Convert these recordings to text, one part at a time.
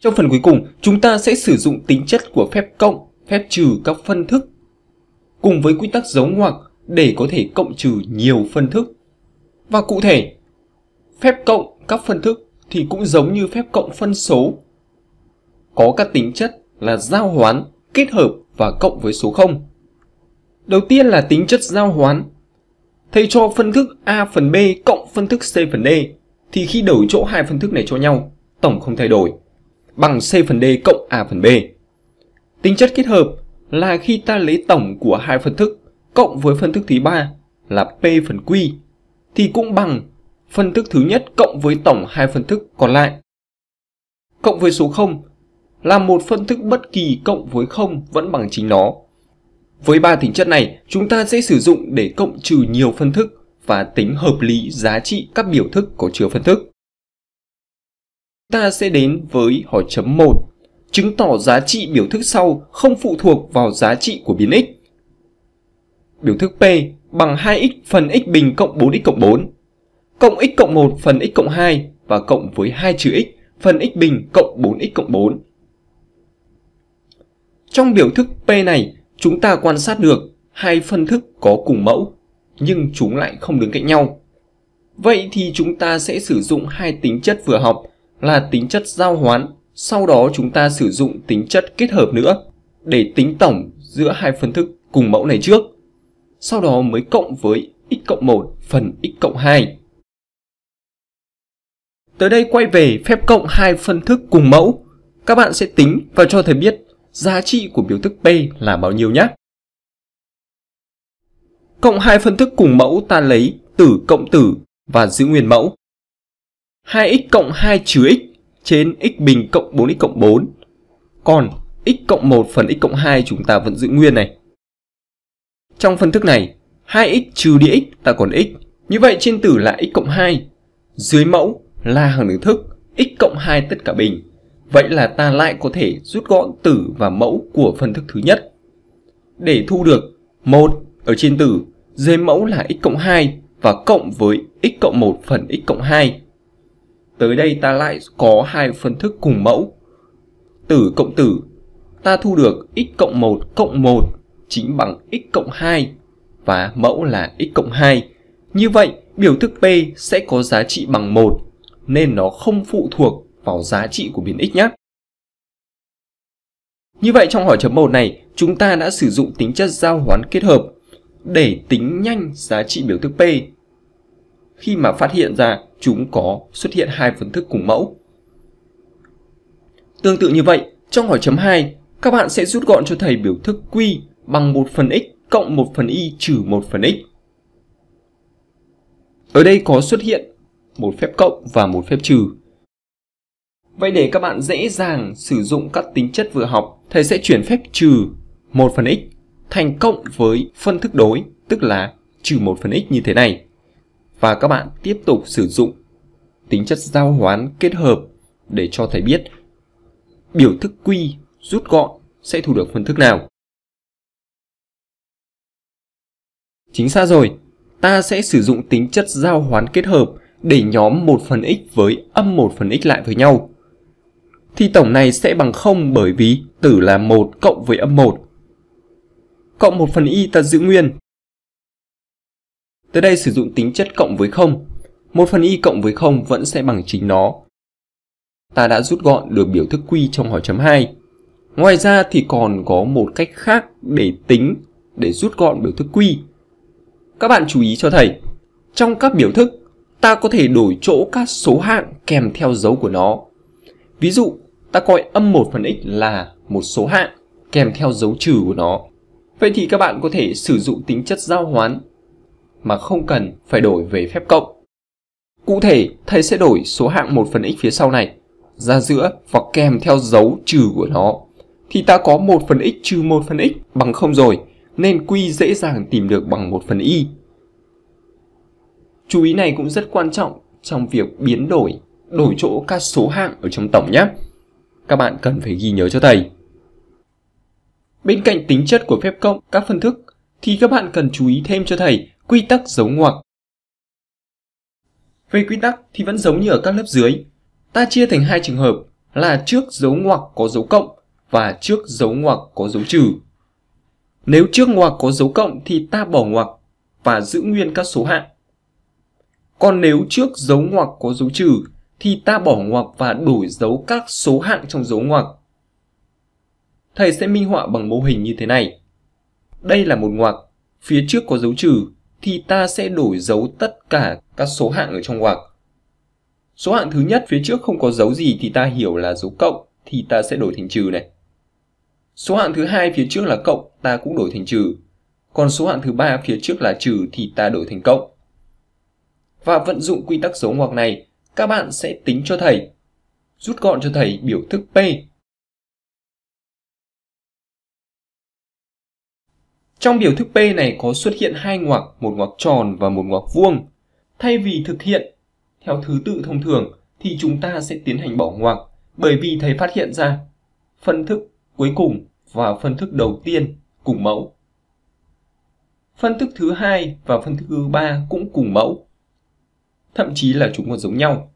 Trong phần cuối cùng, chúng ta sẽ sử dụng tính chất của phép cộng, phép trừ các phân thức cùng với quy tắc dấu ngoặc để có thể cộng trừ nhiều phân thức. Và cụ thể, phép cộng các phân thức thì cũng giống như phép cộng phân số. Có các tính chất là giao hoán, kết hợp và cộng với số 0. Đầu tiên là tính chất giao hoán. Thầy cho phân thức A phần B cộng phân thức C phần D thì khi đổi chỗ hai phân thức này cho nhau, tổng không thay đổi bằng C phần D cộng A phần B. Tính chất kết hợp là khi ta lấy tổng của hai phân thức cộng với phân thức thứ ba là P phần Q thì cũng bằng phân thức thứ nhất cộng với tổng hai phân thức còn lại. Cộng với số 0 là một phân thức bất kỳ cộng với 0 vẫn bằng chính nó. Với ba tính chất này, chúng ta sẽ sử dụng để cộng trừ nhiều phân thức và tính hợp lý giá trị các biểu thức có chứa phân thức ta sẽ đến với hỏi chấm 1. Chứng tỏ giá trị biểu thức sau không phụ thuộc vào giá trị của biến x. Biểu thức P bằng 2x phần x bình cộng 4x cộng 4, cộng x cộng 1 phần x cộng 2 và cộng với 2 trừ x phần x bình cộng 4x cộng 4. Trong biểu thức P này, chúng ta quan sát được hai phân thức có cùng mẫu, nhưng chúng lại không đứng cạnh nhau. Vậy thì chúng ta sẽ sử dụng hai tính chất vừa học là tính chất giao hoán, sau đó chúng ta sử dụng tính chất kết hợp nữa để tính tổng giữa hai phân thức cùng mẫu này trước. Sau đó mới cộng với x cộng 1 phần x cộng 2. Tới đây quay về phép cộng hai phân thức cùng mẫu. Các bạn sẽ tính và cho thầy biết giá trị của biểu thức P là bao nhiêu nhé. Cộng hai phân thức cùng mẫu ta lấy tử cộng tử và giữ nguyên mẫu. 2x cộng 2 trừ x trên x bình cộng 4x cộng 4. Còn x cộng 1 phần x cộng 2 chúng ta vẫn giữ nguyên này. Trong phân thức này, 2x trừ đi x ta còn x. Như vậy trên tử là x cộng 2. Dưới mẫu là hàng đứng thức x cộng 2 tất cả bình. Vậy là ta lại có thể rút gọn tử và mẫu của phân thức thứ nhất. Để thu được 1 ở trên tử, dưới mẫu là x cộng 2 và cộng với x cộng 1 phần x cộng 2 Tới đây ta lại có hai phân thức cùng mẫu. Tử cộng tử, ta thu được x cộng 1 cộng 1 chính bằng x cộng 2 và mẫu là x cộng 2. Như vậy, biểu thức P sẽ có giá trị bằng 1 nên nó không phụ thuộc vào giá trị của biến x nhé. Như vậy trong hỏi chấm 1 này, chúng ta đã sử dụng tính chất giao hoán kết hợp để tính nhanh giá trị biểu thức P khi mà phát hiện ra chúng có xuất hiện hai phân thức cùng mẫu. Tương tự như vậy, trong hỏi chấm 2, các bạn sẽ rút gọn cho thầy biểu thức Q bằng 1 phần x cộng 1 phần y trừ 1 phần x. Ở đây có xuất hiện một phép cộng và một phép trừ. Vậy để các bạn dễ dàng sử dụng các tính chất vừa học, thầy sẽ chuyển phép trừ 1 phần x thành cộng với phân thức đối, tức là trừ 1 phần x như thế này và các bạn tiếp tục sử dụng tính chất giao hoán kết hợp để cho thầy biết biểu thức quy rút gọn sẽ thu được phân thức nào. Chính xác rồi, ta sẽ sử dụng tính chất giao hoán kết hợp để nhóm 1 phần x với âm 1 phần x lại với nhau. Thì tổng này sẽ bằng 0 bởi vì tử là 1 cộng với âm 1. Cộng 1 phần y ta giữ nguyên Tới đây sử dụng tính chất cộng với 0. 1 phần y cộng với 0 vẫn sẽ bằng chính nó. Ta đã rút gọn được biểu thức quy trong hỏi chấm 2. Ngoài ra thì còn có một cách khác để tính, để rút gọn biểu thức quy. Các bạn chú ý cho thầy, trong các biểu thức, ta có thể đổi chỗ các số hạng kèm theo dấu của nó. Ví dụ, ta coi âm 1 phần x là một số hạng kèm theo dấu trừ của nó. Vậy thì các bạn có thể sử dụng tính chất giao hoán mà không cần phải đổi về phép cộng. Cụ thể, thầy sẽ đổi số hạng 1 phần x phía sau này ra giữa và kèm theo dấu trừ của nó. Thì ta có 1 phần x trừ 1 phần x bằng 0 rồi, nên quy dễ dàng tìm được bằng 1 phần y. Chú ý này cũng rất quan trọng trong việc biến đổi, đổi chỗ các số hạng ở trong tổng nhé. Các bạn cần phải ghi nhớ cho thầy. Bên cạnh tính chất của phép cộng, các phân thức, thì các bạn cần chú ý thêm cho thầy quy tắc dấu ngoặc. Về quy tắc thì vẫn giống như ở các lớp dưới. Ta chia thành hai trường hợp là trước dấu ngoặc có dấu cộng và trước dấu ngoặc có dấu trừ. Nếu trước ngoặc có dấu cộng thì ta bỏ ngoặc và giữ nguyên các số hạng. Còn nếu trước dấu ngoặc có dấu trừ thì ta bỏ ngoặc và đổi dấu các số hạng trong dấu ngoặc. Thầy sẽ minh họa bằng mô hình như thế này. Đây là một ngoặc, phía trước có dấu trừ thì ta sẽ đổi dấu tất cả các số hạng ở trong ngoặc. Số hạng thứ nhất phía trước không có dấu gì thì ta hiểu là dấu cộng thì ta sẽ đổi thành trừ này. Số hạng thứ hai phía trước là cộng, ta cũng đổi thành trừ. Còn số hạng thứ ba phía trước là trừ thì ta đổi thành cộng. Và vận dụng quy tắc dấu ngoặc này, các bạn sẽ tính cho thầy. Rút gọn cho thầy biểu thức P Trong biểu thức P này có xuất hiện hai ngoặc, một ngoặc tròn và một ngoặc vuông. Thay vì thực hiện theo thứ tự thông thường thì chúng ta sẽ tiến hành bỏ ngoặc bởi vì thầy phát hiện ra phân thức cuối cùng và phân thức đầu tiên cùng mẫu. Phân thức thứ hai và phân thức thứ ba cũng cùng mẫu. Thậm chí là chúng còn giống nhau.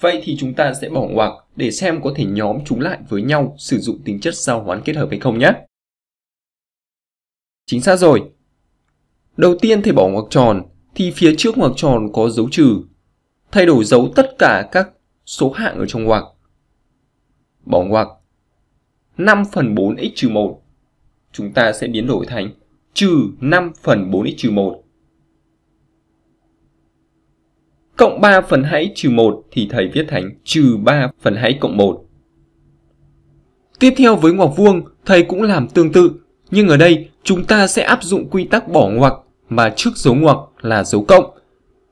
Vậy thì chúng ta sẽ bỏ ngoặc để xem có thể nhóm chúng lại với nhau sử dụng tính chất giao hoán kết hợp hay không nhé. Chính xác rồi. Đầu tiên thầy bỏ ngoặc tròn thì phía trước ngoặc tròn có dấu trừ. thay đổi dấu tất cả các số hạng ở trong ngoặc. Bỏ ngoặc 5 phần 4x trừ 1 chúng ta sẽ biến đổi thành trừ 5 phần 4x trừ 1. Cộng 3 phần 2x trừ 1 thì thầy viết thành trừ 3 phần 2 cộng 1. Tiếp theo với ngoặc vuông, thầy cũng làm tương tự nhưng ở đây chúng ta sẽ áp dụng quy tắc bỏ ngoặc mà trước dấu ngoặc là dấu cộng.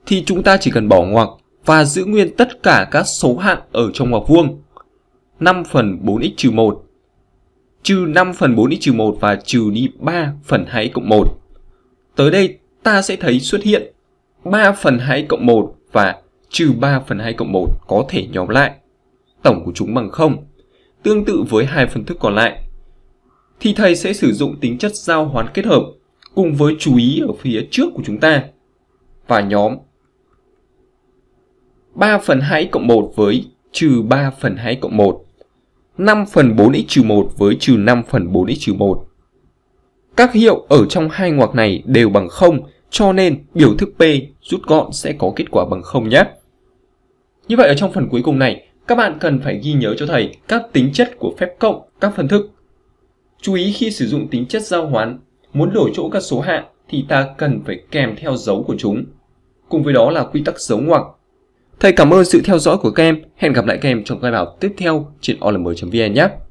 Thì chúng ta chỉ cần bỏ ngoặc và giữ nguyên tất cả các số hạng ở trong ngoặc vuông. 5 phần 4x 1 trừ 5 phần 4x 1 và trừ đi 3 phần 2 cộng 1. Tới đây ta sẽ thấy xuất hiện 3 phần 2 cộng 1 và trừ 3 phần 2 cộng 1 có thể nhóm lại. Tổng của chúng bằng 0. Tương tự với hai phân thức còn lại, thì thầy sẽ sử dụng tính chất giao hoán kết hợp cùng với chú ý ở phía trước của chúng ta và nhóm 3 phần 2 cộng 1 với trừ 3 phần 2 cộng 1 5 phần 4x trừ 1 với trừ 5 phần 4x trừ 1 Các hiệu ở trong hai ngoặc này đều bằng 0 cho nên biểu thức P rút gọn sẽ có kết quả bằng 0 nhé. Như vậy ở trong phần cuối cùng này, các bạn cần phải ghi nhớ cho thầy các tính chất của phép cộng, các phân thức Chú ý khi sử dụng tính chất giao hoán, muốn đổi chỗ các số hạng thì ta cần phải kèm theo dấu của chúng. Cùng với đó là quy tắc dấu ngoặc. Thầy cảm ơn sự theo dõi của các em. Hẹn gặp lại các em trong bài học tiếp theo trên olm.vn nhé.